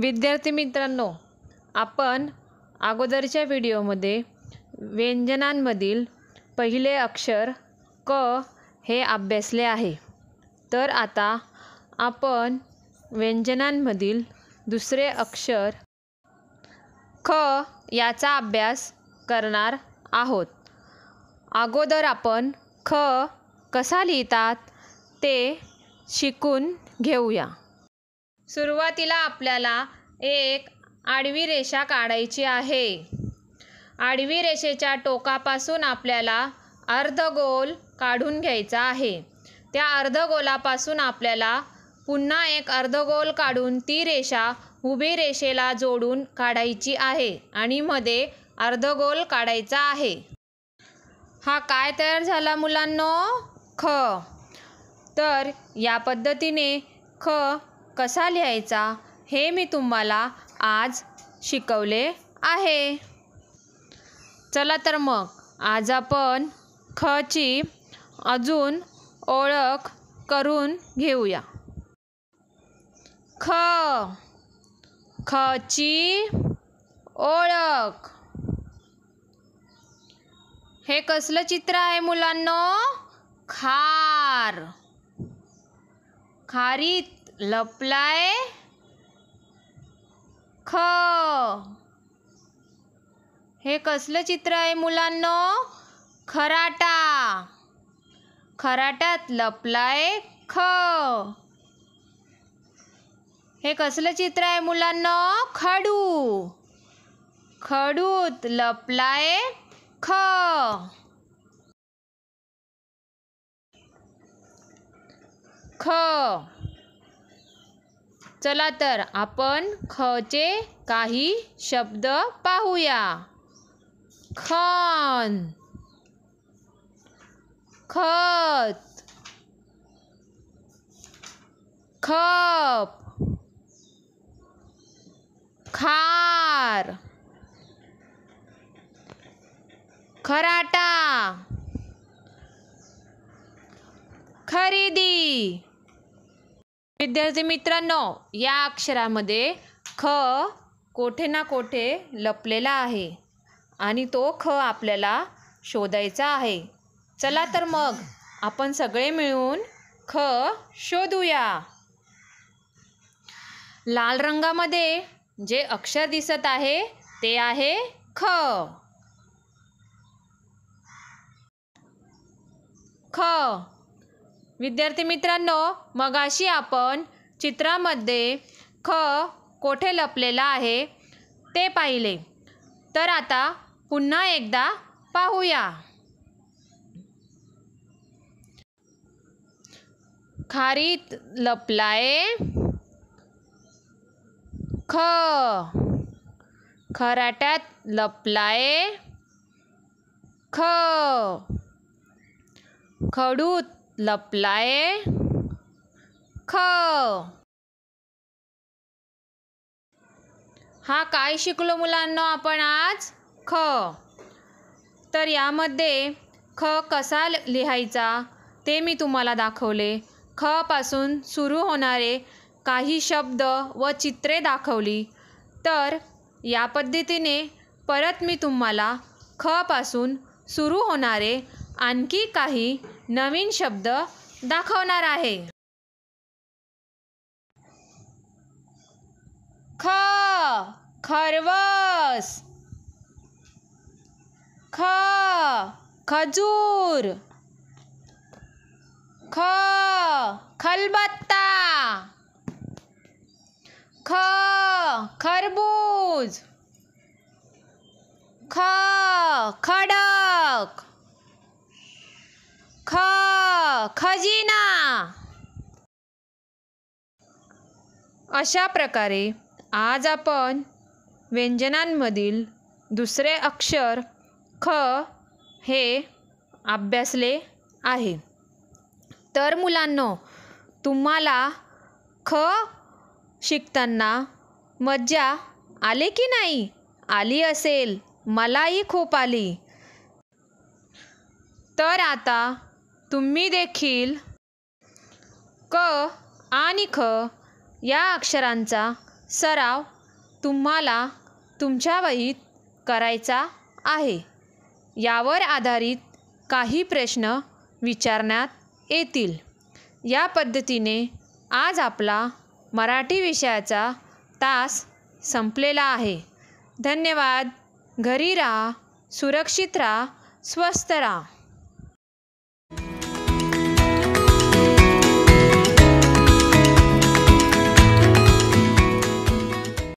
विद्यार्थी मित्रांनो आपण अगोदरच्या व्हिडिओमध्ये व्यंजनांमधील पहिले अक्षर क हे अभ्यासले आहे तर आता आपण व्यंजनांमधील दुसरे अक्षर ख याचा अभ्यास करणार आहोत अगोदर आपण ख कसा लिहितात ते शिकून घेऊया सुरुवातीला आपल्याला एक आडवी रेषा काढायची आहे आडवी रेषेच्या टोकापासून आपल्याला अर्धगोल काढून घ्यायचा आहे त्या अर्धगोलापासून आपल्याला पुन्हा एक अर्धगोल काढून ती रेषा उभी रेषेला जोडून काढायची आहे आणि मध्ये अर्धगोल काढायचा आहे हा काय तयार झाला मुलांनो ख तर या पद्धतीने ख कसा लिहायचा हे मी तुम्हाला आज शिकवले आहे चला तर मग आज आपण खची अजून ओळख करून घेऊया ख खची ओळख हे कसलं चित्र आहे मुलांनो खार खारीत लपलाय ख हे कसलं चित्र आहे मुलांनो खराटा खराटात लपलाय ख हे कसलं चित्र आहे मुलांना खडू खडूत लपलाय ख ख चला तर आपण खचे काही शब्द पाहूया खन खत खप खार खराटा खरेदी विद्यार्थी मित्रांनो या अक्षरामध्ये ख कोठे ना कोठे लपलेला आहे आणि तो ख आपल्याला शोधायचा आहे चला तर मग आपण सगळे मिळून ख शोधूया लाल रंगामध्ये जे अक्षर दिसत आहे ते आहे ख ख विद्यार्थी मित्रांनो मगाशी आपण चित्रामध्ये ख कोठे लपलेला आहे ते पाहिले तर आता पुन्हा एकदा पाहूया खारीत लपलाय ख खराट्यात लपलाय ख खडूत लपलाय ख हा काय शिकलो मुलांना आपण आज ख तर यामध्ये ख कसा लिहायचा ते मी तुम्हाला दाखवले खपासून सुरू होणारे काही शब्द व चित्रे दाखवली तर या पद्धतीने परत मी तुम्हाला खपासून सुरू होणारे आणखी काही नवीन शब्द दाखवणार आहे ख खरवस ख खजूर ख खलबत्ता ख खरबूज ख खडक ख खजिना अशा प्रकारे आज आपण व्यंजनांमधील दुसरे अक्षर ख हे अभ्यासले आहे तर मुलांनो तुम्हाला ख शिकताना मज्जा आली की नाही आली असेल मलाही खूप आली तर आता तुम्ही देखील क आणि ख या अक्षरांचा सराव तुम्हाला तुमच्या वहीत करायचा आहे यावर आधारित काही प्रश्न विचारण्यात येतील या पद्धतीने आज आपला मराठी विषयाचा तास संपलेला आहे धन्यवाद घरी राहा सुरक्षित राहा स्वस्त राहा